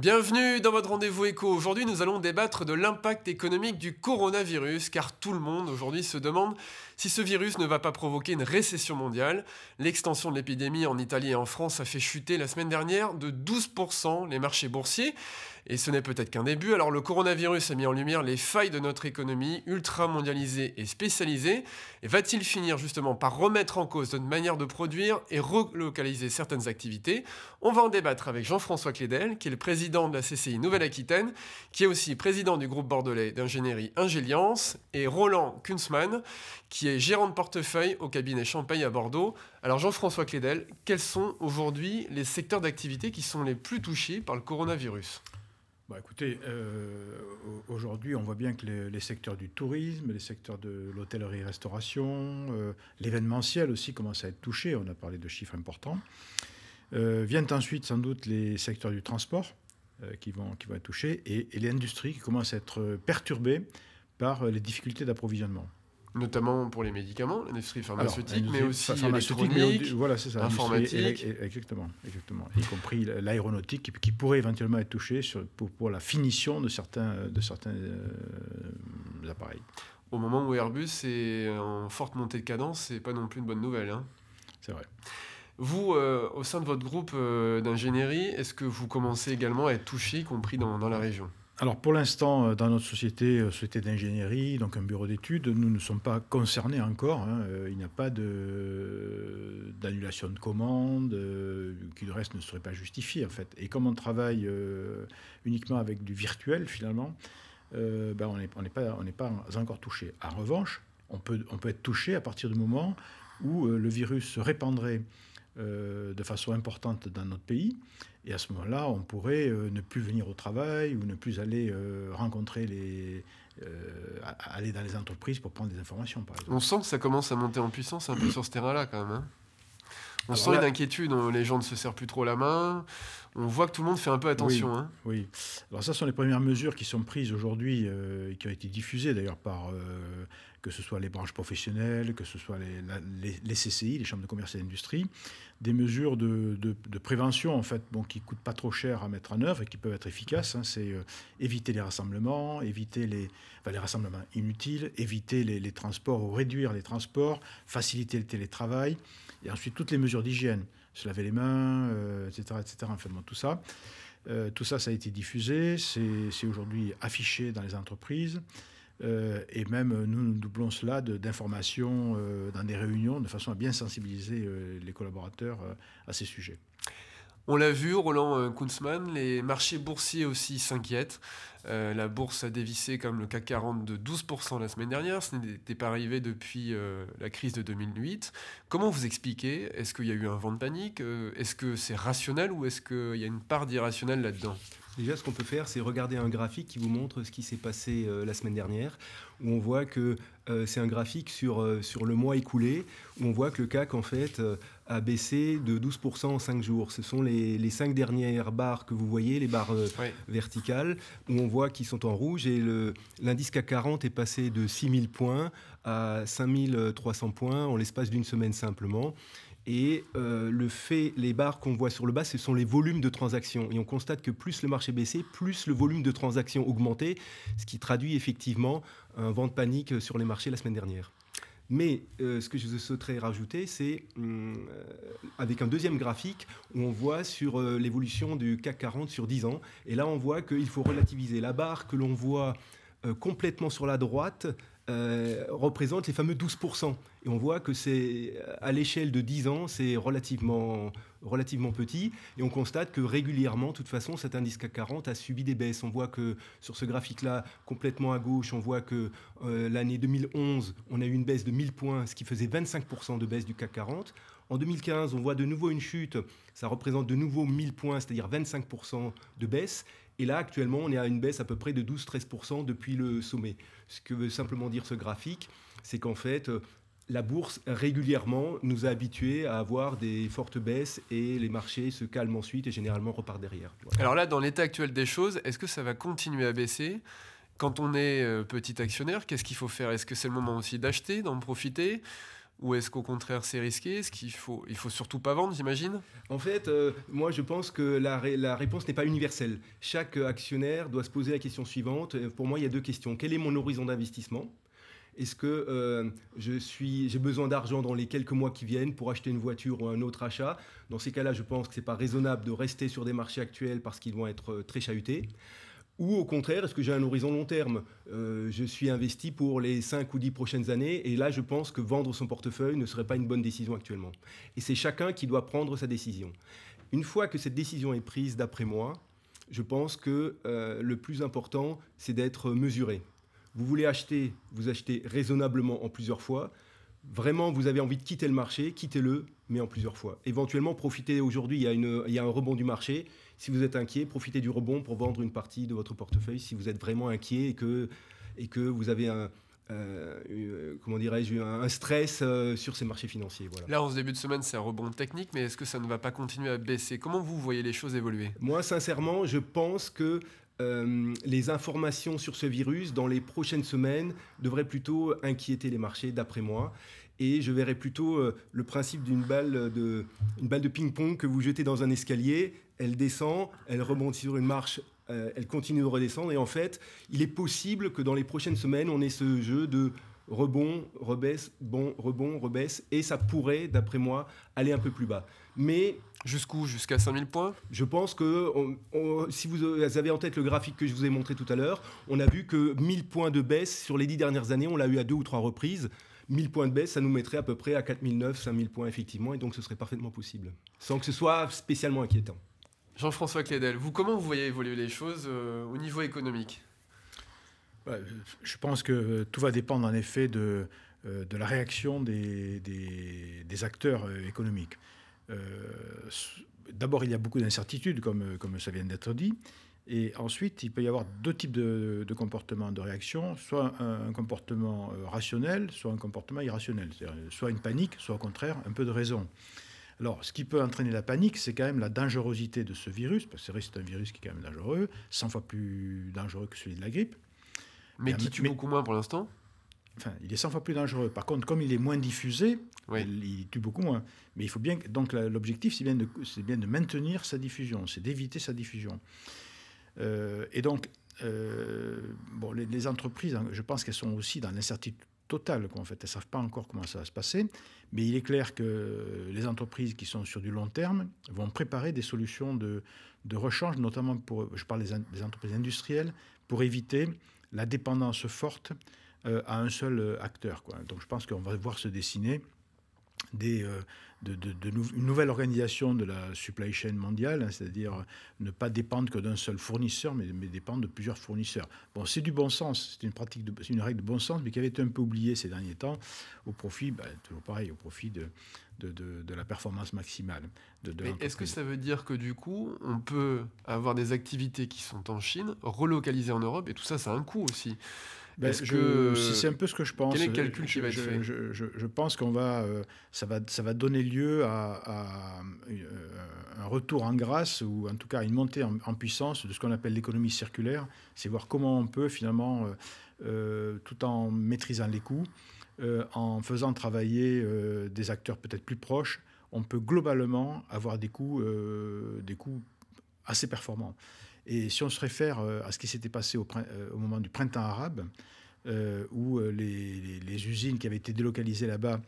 Bienvenue dans votre rendez-vous éco. Aujourd'hui, nous allons débattre de l'impact économique du coronavirus, car tout le monde aujourd'hui se demande si ce virus ne va pas provoquer une récession mondiale. L'extension de l'épidémie en Italie et en France a fait chuter la semaine dernière de 12% les marchés boursiers. Et ce n'est peut-être qu'un début. Alors le coronavirus a mis en lumière les failles de notre économie ultra mondialisée et spécialisée. Et va-t-il finir justement par remettre en cause notre manière de produire et relocaliser certaines activités On va en débattre avec Jean-François Clédel, qui est le président de la CCI Nouvelle-Aquitaine, qui est aussi président du groupe bordelais d'ingénierie Ingéliance, et Roland Kunzmann, qui est gérant de portefeuille au cabinet Champagne à Bordeaux. Alors Jean-François Clédel, quels sont aujourd'hui les secteurs d'activité qui sont les plus touchés par le coronavirus bah, écoutez, euh, aujourd'hui, on voit bien que les, secteurs du tourisme, les secteurs de l'hôtellerie-restauration, euh, l'événementiel aussi commencent à être touchés. On a parlé de chiffres importants. Euh, viennent ensuite sans doute les secteurs du transport qui, vont, qui vont être touchés et, et les industries qui commencent à être perturbées par les difficultés d'approvisionnement notamment pour les médicaments, l'industrie pharmaceutique, mais aussi Exactement, exactement, y compris l'aéronautique qui, pourrait éventuellement être touchée pour, la finition de certains, de certains euh, appareils. Au moment où Airbus est en forte montée de cadence, c'est pas non plus une bonne nouvelle. Hein. C'est vrai. Vous, euh, au sein de votre groupe euh, d'ingénierie, est-ce que vous commencez également à être touché, y compris dans la région alors pour l'instant, euh, dans notre société, euh, société d'ingénierie, donc un bureau d'études, nous ne sommes pas concernés encore. Hein. Euh, il n'y a pas d'annulation de, commandes qui de reste ne serait pas justifiée en fait. Et comme on travaille uniquement avec du virtuel finalement, ben, on n'est pas, encore touché. En revanche, on peut être touché à partir du moment où le virus se répandrait euh, de façon importante dans notre pays. Et à ce moment-là, on pourrait euh, ne plus venir au travail ou ne plus aller euh, rencontrer les, aller dans les entreprises pour prendre des informations. Par exemple. On sent que ça commence à monter en puissance un peu sur ce terrain-là quand même. Hein. On sent une inquiétude, les gens ne se serrent plus trop la main, on voit que tout le monde fait un peu attention. Oui. Hein. oui. Alors ça, sont les premières mesures qui sont prises aujourd'hui et qui ont été diffusées d'ailleurs par que ce soit les branches professionnelles, que ce soit les, CCI, les chambres de commerce et d'industrie, des mesures de, prévention en fait, bon, qui coûtent pas trop cher à mettre en œuvre et qui peuvent être efficaces. Hein, c'est euh, éviter les rassemblements, éviter les, les rassemblements inutiles, éviter les, transports ou réduire les transports, faciliter le télétravail, et ensuite toutes les mesures d'hygiène, se laver les mains, etc., euh, etc. Enfin, bon, tout ça. Euh, tout ça, ça a été diffusé, c'est aujourd'hui affiché dans les entreprises. Euh, et même euh, nous, nous doublons cela d'informations euh, dans des réunions de façon à bien sensibiliser les collaborateurs à ces sujets. On l'a vu, Roland Kunzmann, les marchés boursiers aussi s'inquiètent. Euh, la bourse a dévissé comme le CAC 40 de 12% la semaine dernière. Ce n'était pas arrivé depuis euh, la crise de 2008. Comment vous expliquez Est-ce qu'il y a eu un vent de panique euh, Est-ce que c'est rationnel ou est-ce qu'il y a une part d'irrationnel là-dedans Déjà, ce qu'on peut faire, c'est regarder un graphique qui vous montre ce qui s'est passé la semaine dernière, où on voit que c'est un graphique sur, sur le mois écoulé, où on voit que le CAC, en fait, a baissé de 12% en 5 jours. Ce sont les, les 5 dernières barres que vous voyez, les barres verticales, où on voit qui sont en rouge et l'indice CAC 40 est passé de 6000 points à 5300 points en l'espace d'une semaine simplement. Et euh, le fait, les barres qu'on voit sur le bas, ce sont les volumes de transactions. Et on constate que plus le marché baissait, plus le volume de transactions augmentait, ce qui traduit effectivement un vent de panique sur les marchés la semaine dernière. Mais euh, ce que je souhaiterais rajouter, c'est euh, avec un deuxième graphique où on voit sur euh, l'évolution du CAC 40 sur 10 ans. Et là, on voit qu'il faut relativiser la barre que l'on voit complètement sur la droite. Euh, représente les fameux 12%. Et on voit que c'est euh, à l'échelle de 10 ans, c'est relativement, relativement petit. Et on constate que régulièrement, de toute façon, cet indice CAC 40 a subi des baisses. On voit que sur ce graphique-là, complètement à gauche, on voit que euh, l'année 2011, on a eu une baisse de 1000 points, ce qui faisait 25% de baisse du CAC 40. En 2015, on voit de nouveau une chute, ça représente de nouveau 1000 points, c'est-à-dire 25% de baisse. Et là, actuellement, on est à une baisse à peu près de 12-13% depuis le sommet. Ce que veut simplement dire ce graphique, c'est qu'en fait, euh, la bourse régulièrement nous a habitués à avoir des fortes baisses et les marchés se calment ensuite et généralement repartent derrière. Alors là, dans l'état actuel des choses, est-ce que ça va continuer à baisser quand on est euh, petit actionnaire, qu'est-ce qu'il faut faire Est-ce que c'est le moment aussi d'acheter, d'en profiter ou est-ce qu'au contraire c'est risqué Est-ce qu'il faut, il faut surtout pas vendre, j'imagine En fait, euh, moi je pense que la, réponse n'est pas universelle. Chaque actionnaire doit se poser la question suivante. Euh, pour moi, il y a deux questions. Quel est mon horizon d'investissement est-ce que euh, je suis, j'ai besoin d'argent dans les quelques mois qui viennent pour acheter une voiture ou un autre achat Dans ces cas-là, je pense que ce n'est pas raisonnable de rester sur des marchés actuels parce qu'ils vont être très chahutés. Ou au contraire, est-ce que j'ai un horizon long terme euh, Je suis investi pour les 5 ou 10 prochaines années et là, je pense que vendre son portefeuille ne serait pas une bonne décision actuellement. Et c'est chacun qui doit prendre sa décision. Une fois que cette décision est prise, d'après moi, je pense que euh, le plus important, c'est d'être mesuré. Vous voulez acheter, vous achetez raisonnablement en plusieurs fois. Vraiment, vous avez envie de quitter le marché, quittez-le, mais en plusieurs fois. Éventuellement, profitez aujourd'hui, il y a un rebond du marché si vous êtes inquiet, profitez du rebond pour vendre une partie de votre portefeuille si vous êtes vraiment inquiet et que, et que vous avez un, euh, euh, comment dirais-je, un stress euh, sur ces marchés financiers. Là, en ce début de semaine, c'est un rebond technique, mais est-ce que ça ne va pas continuer à baisser Comment vous voyez les choses évoluer Moi, sincèrement, je pense que les informations sur ce virus, dans les prochaines semaines, devraient plutôt inquiéter les marchés, d'après moi et je verrais plutôt euh, le principe d'une balle de, balle de ping-pong que vous jetez dans un escalier, elle descend, elle rebondit sur une marche, euh, elle continue de redescendre, et en fait, il est possible que dans les prochaines semaines, on ait ce jeu de rebond, rebaisse, bon, rebond, rebaisse, et ça pourrait, d'après moi, aller un peu plus bas. Mais... Jusqu'où Jusqu'à 5000 points Je pense que si vous avez en tête le graphique que je vous ai montré tout à l'heure, on a vu que 1000 points de baisse sur les 10 dernières années, on l'a eu à deux ou trois reprises. 1000 points de baisse, ça nous mettrait à peu près à 4009, 5000 points effectivement, et donc ce serait parfaitement possible, sans que ce soit spécialement inquiétant. Jean-François Clédel, vous, comment vous voyez évoluer les choses euh, au niveau économique Je pense que tout va dépendre en effet de, euh, la réaction des, acteurs euh, économiques. D'abord, il y a beaucoup d'incertitudes, comme, comme ça vient d'être dit. Et ensuite, il peut y avoir deux types de, comportements de réactions. soit un, comportement euh, rationnel, soit un comportement irrationnel, soit une panique, soit au contraire un peu de raison. Alors, ce qui peut entraîner la panique, c'est quand même la dangerosité de ce virus, parce que c'est vrai c'est un virus qui est quand même dangereux, 100 fois plus dangereux que celui de la grippe. Mais qui tue beaucoup moins pour l'instant Enfin, il est 100 fois plus dangereux. Par contre, comme il est moins diffusé, il, tue beaucoup moins. Mais il faut bien, donc l'objectif, c'est bien, bien de maintenir sa diffusion, c'est d'éviter sa diffusion. Euh, et donc, euh, bon, les, entreprises, hein, je pense qu'elles sont aussi dans l'incertitude totale. en fait, elles ne savent pas encore comment ça va se passer. Mais il est clair que les entreprises qui sont sur du long terme vont préparer des solutions de, de rechange, notamment pour, je parle des, entreprises industrielles, pour éviter la dépendance forte euh, à un seul acteur. Donc je pense qu'on va voir se dessiner des, euh, de, une nouvelle organisation de la supply chain mondiale, hein, c'est-à-dire euh, ne pas dépendre que d'un seul fournisseur, mais, dépendre de plusieurs fournisseurs. Bon, c'est du bon sens, c'est une pratique, une règle de bon sens, mais qui avait été un peu oubliée ces derniers temps au profit, ben, toujours pareil, au profit de, la performance maximale. Mais est-ce que ça veut dire que du coup, on peut avoir des activités qui sont en Chine, relocalisées en Europe, et tout ça, ça a un coût aussi ben, c'est un peu ce que je pense. Quel est le euh, calcul qui va je, pense qu'on va, euh, ça va, ça va donner lieu à, euh, un retour en grâce, ou en tout cas une montée en, puissance de ce qu'on appelle l'économie circulaire. C'est voir comment on peut finalement, tout en maîtrisant les coûts, en faisant travailler des acteurs peut-être plus proches, on peut globalement avoir des coûts, des coûts assez performants. Et si on se réfère euh, à ce qui s'était passé au, euh, au, moment du printemps arabe, euh, où les, usines qui avaient été délocalisées là-bas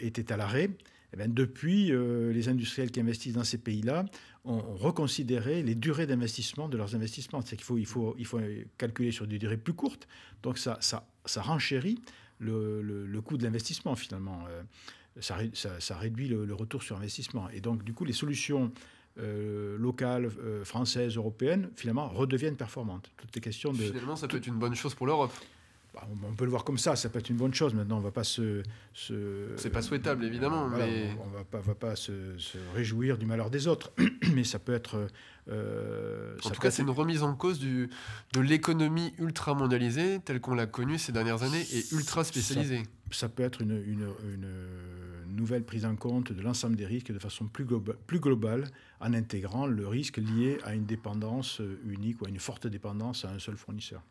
étaient à l'arrêt, eh ben, depuis, les industriels qui investissent dans ces pays-là ont, reconsidéré les durées d'investissement de leurs investissements. C'est qu'il faut, il faut, il faut calculer sur des durées plus courtes. Donc ça, ça, renchérit le, coût de l'investissement finalement. Ça, réduit le, le, retour sur investissement. Et donc, du coup, les solutions euh, locales, euh, françaises, européennes, finalement, redeviennent performantes. Toutes les questions de... Finalement, ça peut être une bonne chose pour l'Europe. Bah, on peut le voir comme ça, ça peut être une bonne chose. Maintenant, on ne va pas se. se... C'est pas souhaitable, évidemment. mais... On ne va pas, va pas se, réjouir du malheur des autres. mais ça peut être. Euh, en tout cas, c'est une remise en cause du, de l'économie ultra mondialisée telle qu'on l'a connue ces dernières années et ultra spécialisée. Ça, peut être une nouvelle prise en compte de l'ensemble des risques de façon plus, globale en intégrant le risque lié à une dépendance euh, unique ou à une forte dépendance à un seul fournisseur.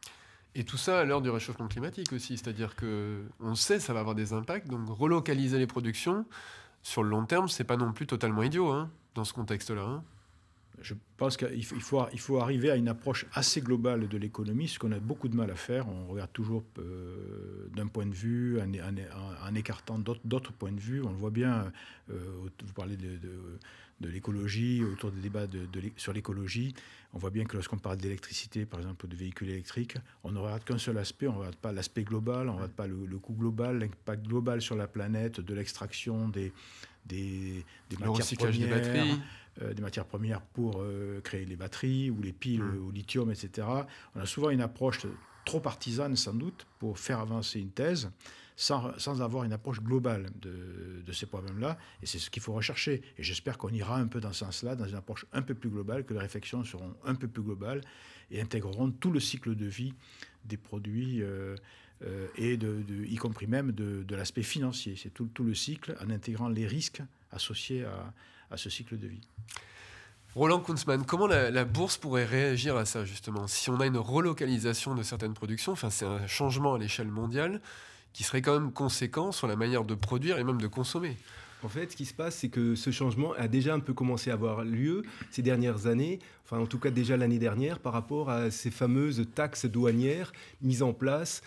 Et tout ça à l'heure du réchauffement climatique aussi, c'est-à-dire que on sait ça va avoir des impacts, donc relocaliser les productions sur le long terme, c'est pas non plus totalement idiot hein, dans ce contexte-là. Hein je pense qu'il faut, il faut, arriver à une approche assez globale de l'économie, ce qu'on a beaucoup de mal à faire. On regarde toujours euh, d'un point de vue, en, écartant d'autres points de vue. On le voit bien, euh, vous parlez de, l'écologie, autour des débats de, sur l'écologie. On voit bien que lorsqu'on parle d'électricité, par exemple, de véhicules électriques, on ne regarde qu'un seul aspect, on ne regarde pas l'aspect global, on ne regarde pas le, coût global, l'impact global sur la planète, de l'extraction des, des batteries, euh, des matières premières pour euh, créer les batteries ou les piles mmh. au lithium, etc. On a souvent une approche trop partisane sans doute pour faire avancer une thèse sans, sans avoir une approche globale de, de ces problèmes-là. Et c'est ce qu'il faut rechercher. Et j'espère qu'on ira un peu dans ce sens-là, dans une approche un peu plus globale, que les réflexions seront un peu plus globales et intégreront tout le cycle de vie des produits. Euh, et de, y compris même de, de l'aspect financier. C'est tout, tout le cycle en intégrant les risques associés à, à ce cycle de vie. Roland Kunzmann, comment la, la, bourse pourrait réagir à ça justement Si on a une relocalisation de certaines productions, enfin c'est un changement à l'échelle mondiale qui serait quand même conséquent sur la manière de produire et même de consommer. En fait, ce qui se passe, c'est que ce changement a déjà un peu commencé à avoir lieu ces dernières années, enfin en tout cas déjà l'année dernière, par rapport à ces fameuses taxes douanières mises en place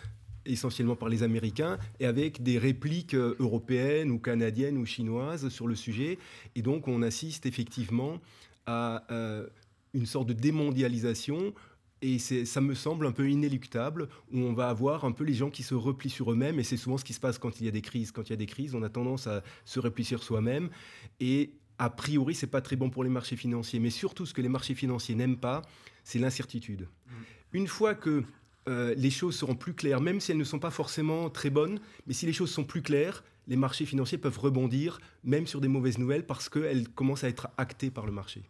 essentiellement par les Américains, et avec des répliques euh, européennes ou canadiennes ou chinoises sur le sujet. Et donc on assiste effectivement à euh, une sorte de démondialisation. Et ça me semble un peu inéluctable, où on va avoir un peu les gens qui se replient sur eux-mêmes, et c'est souvent ce qui se passe quand il y a des crises. Quand il y a des crises, on a tendance à se replier sur soi-même, et a priori, c'est pas très bon pour les marchés financiers. Mais surtout, ce que les marchés financiers n'aiment pas, c'est l'incertitude. Mmh. Une fois que euh, les choses seront plus claires, même si elles ne sont pas forcément très bonnes, mais si les choses sont plus claires, les marchés financiers peuvent rebondir, même sur des mauvaises nouvelles, parce qu'elles commencent à être actées par le marché.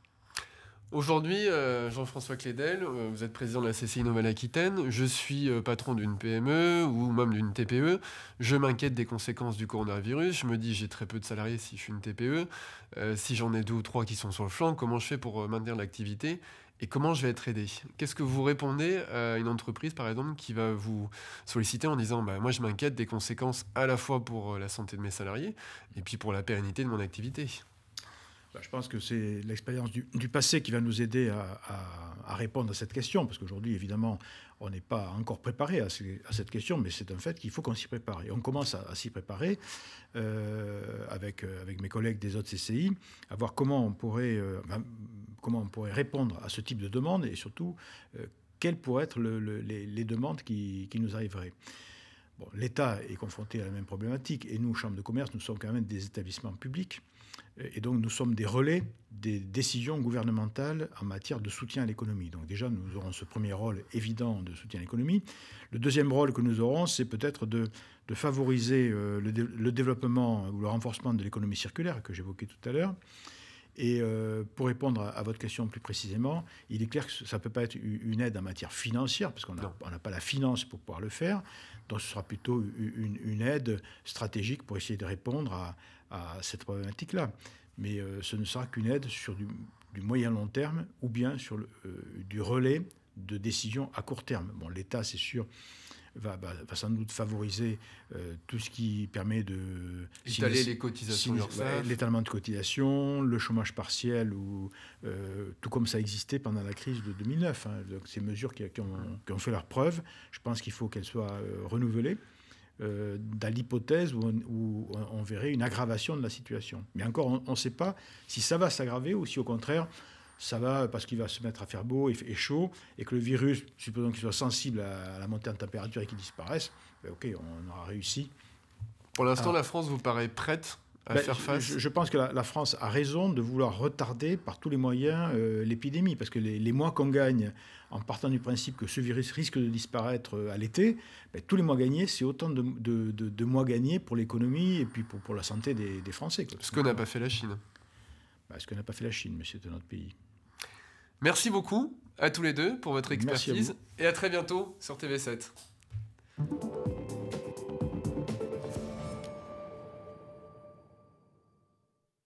Aujourd'hui, euh, Jean-François Clédel, euh, vous êtes président de la CCI Nouvelle-Aquitaine, je suis patron d'une PME ou même d'une TPE, je m'inquiète des conséquences du coronavirus, je me dis j'ai très peu de salariés si je suis une TPE, si j'en ai deux ou trois qui sont sur le flanc, comment je fais pour maintenir l'activité et comment je vais être aidé Qu'est-ce que vous répondez à une entreprise, par exemple, qui va vous solliciter en disant bah, Moi, je m'inquiète des conséquences à la fois pour euh, la santé de mes salariés et puis pour la pérennité de mon activité bah, je pense que c'est l'expérience du, passé qui va nous aider à, répondre à cette question, parce qu'aujourd'hui, évidemment, on n'est pas encore préparé à, cette question, mais c'est un fait qu'il faut qu'on s'y prépare. Et on commence à, s'y préparer euh, euh, avec, mes collègues des autres CCI, à voir comment on pourrait, euh, comment on pourrait répondre à ce type de demande et surtout quelles pourraient être les, demandes qui nous arriveraient. L'État est confronté à la même problématique et nous, Chambre de commerce, nous sommes quand même des établissements publics et donc nous sommes des relais des décisions gouvernementales en matière de soutien à l'économie. Donc déjà, nous aurons ce premier rôle évident de soutien à l'économie. Le deuxième rôle que nous aurons, c'est peut-être de, favoriser euh, le, développement ou le renforcement de l'économie circulaire que j'évoquais tout à l'heure. Et euh, pour répondre à, votre question plus précisément, il est clair que ça ne peut pas être une aide en matière financière, parce qu'on n'a pas la finance pour pouvoir le faire. Donc ce sera plutôt une, aide stratégique pour essayer de répondre à, cette problématique-là. Mais euh, ce ne sera qu'une aide sur du, moyen-long terme ou bien sur euh, du relais de décision à court terme. Bon, l'État, c'est sûr, bah, va, sans doute favoriser euh, tout ce qui permet de... Étaler les cotisations. L'étalement de cotisations, le chômage partiel, ou, euh, tout comme ça existait pendant la crise de 2009. Hein. donc ces mesures qui, ont, fait leur preuve, je pense qu'il faut qu'elles soient euh, renouvelées. dans l'hypothèse où, où, on verrait une aggravation de la situation. Mais encore, on ne sait pas si ça va s'aggraver ou si au contraire, ça va parce qu'il va se mettre à faire beau et, chaud, et que le virus, supposons qu'il soit sensible à, la montée en température et qu'il disparaisse, ben, ok, on aura réussi. Pour l'instant, ah. la France vous paraît prête à ben, faire face je, pense que la, France a raison de vouloir retarder par tous les moyens euh, l'épidémie, parce que les, mois qu'on gagne en partant du principe que ce virus risque de disparaître euh, à l'été, ben, tous les mois gagnés, c'est autant de, mois gagnés pour l'économie et puis pour, pour la santé des, Français. Ce que n'a pas fait la Chine. ce que n'a pas fait la Chine, mais c'est un autre pays. Merci beaucoup à tous les deux pour votre expertise et à très bientôt sur TV7.